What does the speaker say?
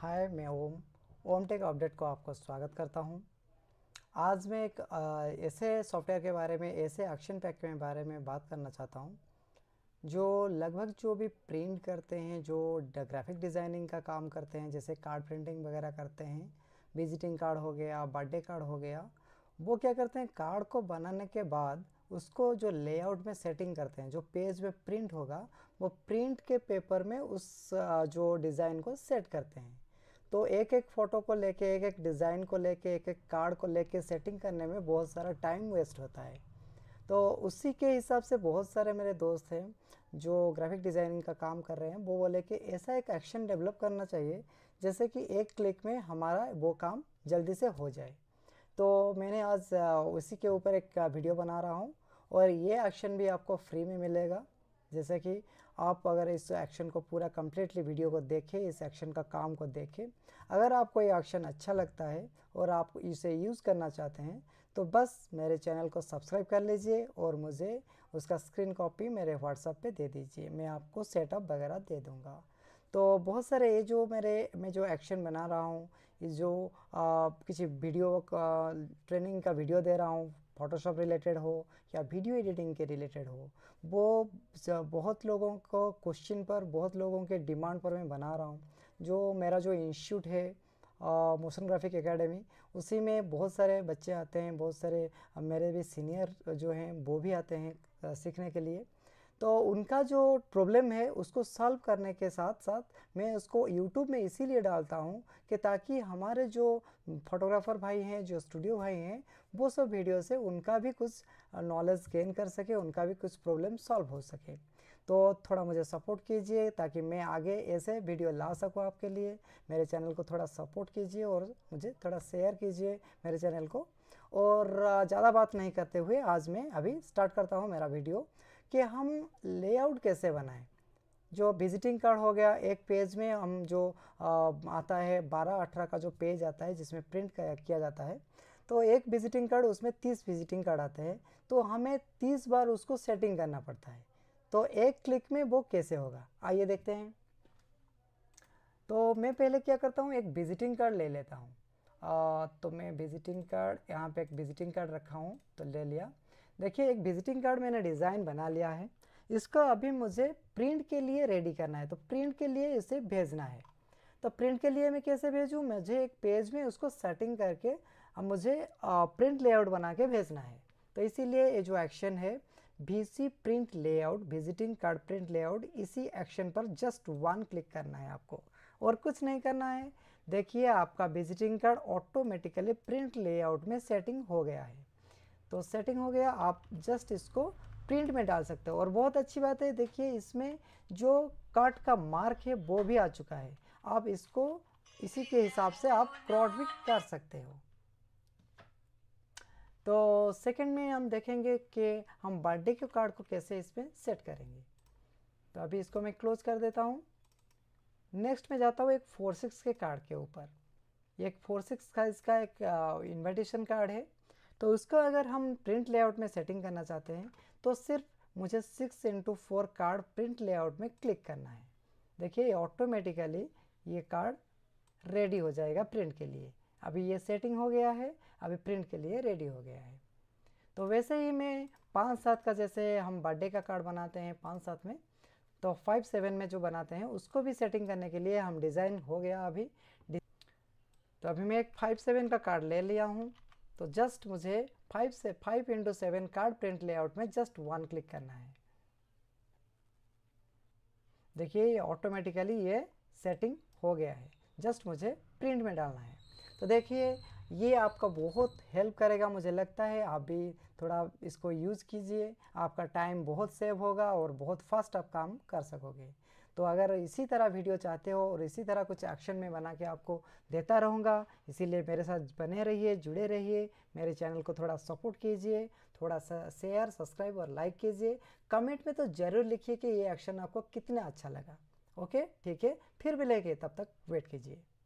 हाय मैं ओम ओम take update को आपका स्वागत करता हूं आज मैं एक ऐसे सॉफ्टवेयर के बारे में ऐसे एक्शन पैक के बारे में बात करना चाहता हूं जो लगभग जो भी प्रिंट करते हैं जो ग्राफिक डिज़ाइनिंग का काम करते हैं जैसे कार्ड प्रिंटिंग वगैरह करते हैं विजिटिंग कार्ड हो गया बर्थडे कार्ड हो गया वो क्या करते हैं कार्ड को बनाने के बाद उसको जो लेआउट में सेटिंग करते हैं जो पेज में प्रिंट होगा वो प्रिंट के पेपर में उस जो डिज़ाइन को सेट करते हैं तो एक एक फ़ोटो को लेके एक एक डिज़ाइन को लेके एक एक कार्ड को लेके सेटिंग करने में बहुत सारा टाइम वेस्ट होता है तो उसी के हिसाब से बहुत सारे मेरे दोस्त हैं जो ग्राफिक डिज़ाइनिंग का काम कर रहे हैं वो बोले कि ऐसा एक एक्शन डेवलप करना चाहिए जैसे कि एक क्लिक में हमारा वो काम जल्दी से हो जाए तो मैंने आज उसी के ऊपर एक वीडियो बना रहा हूँ और ये एक्शन भी आपको फ्री में मिलेगा जैसे कि आप अगर इस एक्शन को पूरा कम्प्लीटली वीडियो को देखें इस एक्शन का काम को देखें अगर आपको ये एक्शन अच्छा लगता है और आप इसे यूज़ करना चाहते हैं तो बस मेरे चैनल को सब्सक्राइब कर लीजिए और मुझे उसका स्क्रीन कॉपी मेरे व्हाट्सएप पे दे दीजिए मैं आपको सेटअप वगैरह दे दूँगा तो बहुत सारे ये जो मेरे मैं जो एक्शन बना रहा हूँ जो आ, किसी वीडियो का ट्रेनिंग का वीडियो दे रहा हूँ फ़ोटोशॉप रिलेटेड हो या वीडियो एडिटिंग के रिलेटेड हो वो बहुत लोगों को क्वेश्चन पर बहुत लोगों के डिमांड पर मैं बना रहा हूँ जो मेरा जो इंस्टीट्यूट है मोशन ग्राफिक एकेडमी उसी में बहुत सारे बच्चे आते हैं बहुत सारे मेरे भी सीनियर जो हैं वो भी आते हैं सीखने के लिए तो उनका जो प्रॉब्लम है उसको सॉल्व करने के साथ साथ मैं उसको यूट्यूब में इसीलिए डालता हूँ कि ताकि हमारे जो फोटोग्राफ़र भाई हैं जो स्टूडियो भाई हैं वो सब वीडियो से उनका भी कुछ नॉलेज गेन कर सके उनका भी कुछ प्रॉब्लम सॉल्व हो सके तो थोड़ा मुझे सपोर्ट कीजिए ताकि मैं आगे ऐसे वीडियो ला सकूँ आपके लिए मेरे चैनल को थोड़ा सपोर्ट कीजिए और मुझे थोड़ा शेयर कीजिए मेरे चैनल को और ज़्यादा बात नहीं करते हुए आज मैं अभी स्टार्ट करता हूँ मेरा वीडियो कि हम लेआउट कैसे बनाएं जो विजिटिंग कार्ड हो गया एक पेज में हम जो आ, आता है बारह अठारह का जो पेज आता है जिसमें प्रिंट किया जाता है तो एक विजिटिंग कार्ड उसमें तीस विजिटिंग कार्ड आते हैं तो हमें तीस बार उसको सेटिंग करना पड़ता है तो एक क्लिक में वो कैसे होगा आइए देखते हैं तो मैं पहले क्या करता हूँ एक विजिटिंग कार्ड ले लेता हूँ तो मैं विजिटिंग कार्ड यहाँ पे एक विजिटिंग कार्ड रखा हूँ तो ले लिया देखिए एक विजिटिंग कार्ड मैंने डिज़ाइन बना लिया है इसको अभी मुझे प्रिंट के लिए रेडी करना है तो प्रिंट के लिए इसे भेजना है तो प्रिंट के लिए मैं कैसे भेजूँ मुझे एक पेज में उसको सेटिंग करके अब मुझे प्रिंट लेआउट बना के भेजना है तो इसीलिए ये जो एक्शन है B C print layout visiting card print layout इसी एक्शन पर जस्ट वन क्लिक करना है आपको और कुछ नहीं करना है देखिए आपका visiting card automatically print layout में सेटिंग हो गया है तो सेटिंग हो गया आप जस्ट इसको प्रिंट में डाल सकते हो और बहुत अच्छी बात है देखिए इसमें जो कट का मार्क है वो भी आ चुका है आप इसको इसी के हिसाब से आप क्रॉड भी कर सकते हो तो सेकंड में हम देखेंगे कि हम बर्थडे के कार्ड को कैसे इसमें सेट करेंगे तो अभी इसको मैं क्लोज कर देता हूँ नेक्स्ट में जाता हूँ एक फोर सिक्स के कार्ड के ऊपर एक फोर सिक्स का इसका एक इन्विटेशन कार्ड है तो उसको अगर हम प्रिंट लेआउट में सेटिंग करना चाहते हैं तो सिर्फ मुझे six into four card print layout में क्लिक करना है देखिए ऑटोमेटिकली ये कार्ड रेडी हो जाएगा प्रिंट के लिए अभी ये सेटिंग हो गया है अभी प्रिंट के लिए रेडी हो गया है तो वैसे ही मैं पाँच सात का जैसे हम बर्थडे का कार्ड बनाते हैं पाँच सात में तो फाइव सेवन में जो बनाते हैं उसको भी सेटिंग करने के लिए हम डिज़ाइन हो गया अभी तो अभी मैं एक फाइव सेवन का कार्ड ले लिया हूँ तो जस्ट मुझे फाइव से five into seven card print layout में जस्ट वन क्लिक करना है देखिए ये ऑटोमेटिकली ये सेटिंग हो गया है जस्ट मुझे प्रिंट में डालना है तो देखिए ये आपका बहुत हेल्प करेगा मुझे लगता है आप भी थोड़ा इसको यूज़ कीजिए आपका टाइम बहुत सेव होगा और बहुत फास्ट आप काम कर सकोगे तो अगर इसी तरह वीडियो चाहते हो और इसी तरह कुछ एक्शन में बना के आपको देता रहूँगा इसीलिए मेरे साथ बने रहिए जुड़े रहिए मेरे चैनल को थोड़ा सपोर्ट कीजिए थोड़ा सा शेयर सब्सक्राइब और लाइक कीजिए कमेंट में तो ज़रूर लिखिए कि ये एक्शन आपको कितना अच्छा लगा ओके ठीक है फिर भी लेके तब तक वेट कीजिए